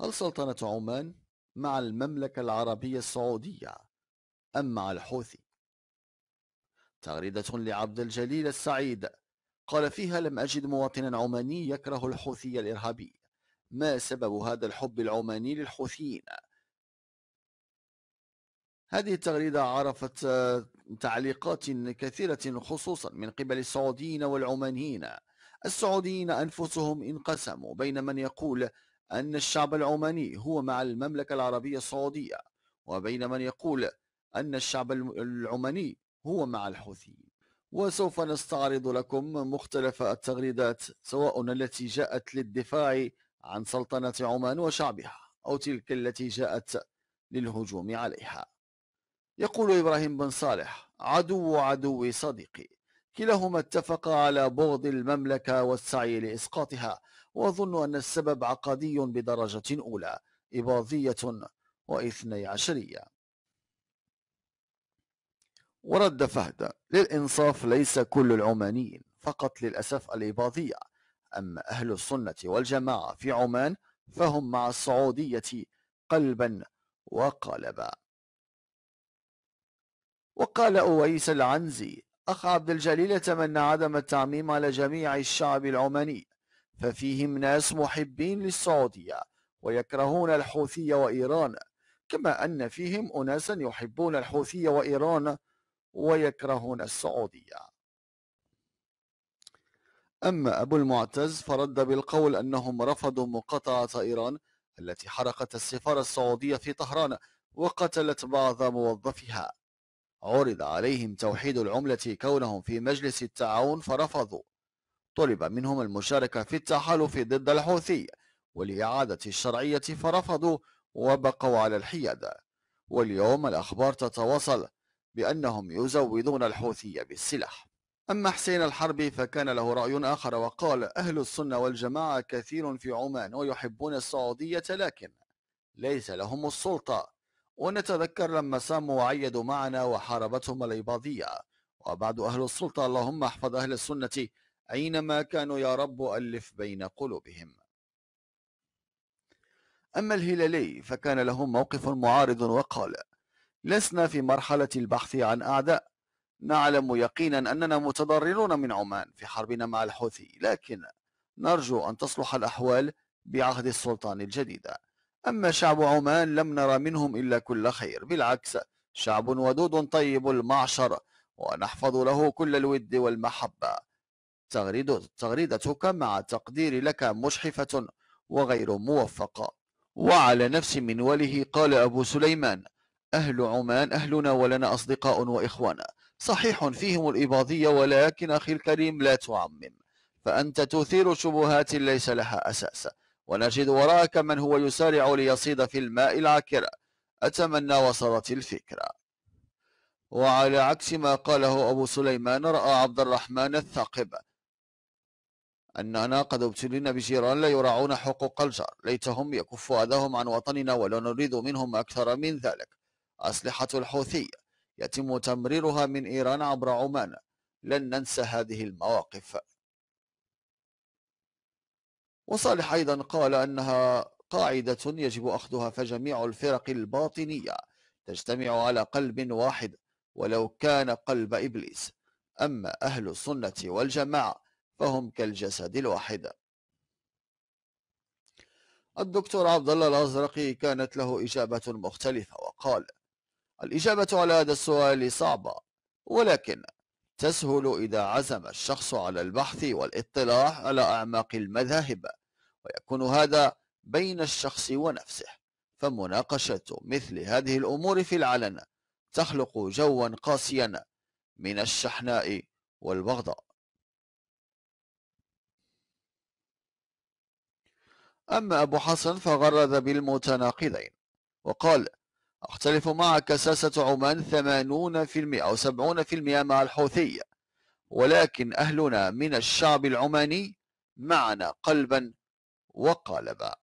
هل سلطنة عمان مع المملكة العربية السعودية أم مع الحوثي؟ تغريدة لعبد الجليل السعيد قال فيها لم أجد مواطنا عماني يكره الحوثي الإرهابي ما سبب هذا الحب العماني للحوثيين؟ هذه التغريدة عرفت آه، تعليقات كثيرة خصوصا من قبل السعوديين والعمانيين السعوديين أنفسهم انقسموا بين من يقول أن الشعب العماني هو مع المملكة العربية السعودية وبين من يقول أن الشعب العماني هو مع الحوثيين وسوف نستعرض لكم مختلف التغريدات سواء التي جاءت للدفاع عن سلطنة عمان وشعبها أو تلك التي جاءت للهجوم عليها يقول إبراهيم بن صالح عدو عدوي صديقي كلاهما اتفقا على بغض المملكة والسعي لإسقاطها وأظن أن السبب عقدي بدرجة أولى إباضية واثني عشرية ورد فهد للإنصاف ليس كل العمانيين فقط للأسف الإباضية أما أهل السنة والجماعة في عمان فهم مع السعودية قلبا وقالبا وقال أويس العنزي أخ عبد الجليل يتمنى عدم التعميم على جميع الشعب العماني ففيهم ناس محبين للسعودية ويكرهون الحوثية وإيران كما أن فيهم أناسا يحبون الحوثية وإيران ويكرهون السعودية أما أبو المعتز فرد بالقول أنهم رفضوا مقاطعة إيران التي حرقت السفارة السعودية في طهران وقتلت بعض موظفيها عرض عليهم توحيد العملة كونهم في مجلس التعاون فرفضوا طلب منهم المشاركة في التحالف ضد الحوثي ولإعادة الشرعية فرفضوا وبقوا على الحياد واليوم الأخبار تتواصل بأنهم يزودون الحوثي بالسلاح أما حسين الحربي فكان له رأي آخر وقال أهل السنة والجماعة كثير في عمان ويحبون السعودية لكن ليس لهم السلطة ونتذكر لما ساموا وعيدوا معنا وحاربتهم الإباضية وبعد أهل السلطة اللهم احفظ أهل السنة أينما كانوا يا رب ألف بين قلوبهم أما الهلالي فكان له موقف معارض وقال لسنا في مرحلة البحث عن أعداء نعلم يقينا أننا متضررون من عمان في حربنا مع الحوثي لكن نرجو أن تصلح الأحوال بعهد السلطان الجديد أما شعب عمان لم نرى منهم إلا كل خير بالعكس شعب ودود طيب المعشر ونحفظ له كل الود والمحبة تغريدتك مع تقديري لك مشحفة وغير موفقة وعلى نفس منواله قال أبو سليمان أهل عمان أهلنا ولنا أصدقاء وإخوانا صحيح فيهم الإباضية ولكن أخي الكريم لا تعمم فأنت تثير شبهات ليس لها أساس ونجد وراءك من هو يسارع ليصيد في الماء العكر أتمنى وصلت الفكرة وعلى عكس ما قاله أبو سليمان رأى عبد الرحمن الثاقب أننا قد ابتلينا بجيران لا يراعون حقوق الجار ليتهم يكفوا أذاهم عن وطننا ولا نريد منهم أكثر من ذلك أسلحة الحوثي يتم تمريرها من إيران عبر عمان لن ننسى هذه المواقف وصالح أيضا قال أنها قاعدة يجب أخذها فجميع الفرق الباطنية تجتمع على قلب واحد ولو كان قلب إبليس أما أهل السنة والجماعة فهم كالجسد الواحد الدكتور عبد الله الأزرقي كانت له إجابة مختلفة وقال الإجابة على هذا السؤال صعبة ولكن تسهل إذا عزم الشخص على البحث والاطلاع على أعماق المذاهب ويكون هذا بين الشخص ونفسه فمناقشة مثل هذه الأمور في العلن تخلق جوا قاسيا من الشحناء والبغضاء أما أبو حسن فغرد بالمتناقضين وقال أختلف معك ساسة عمان ثمانون في المئة أو سبعون في المئة مع الحوثية ولكن أهلنا من الشعب العماني معنا قلبا وقالبا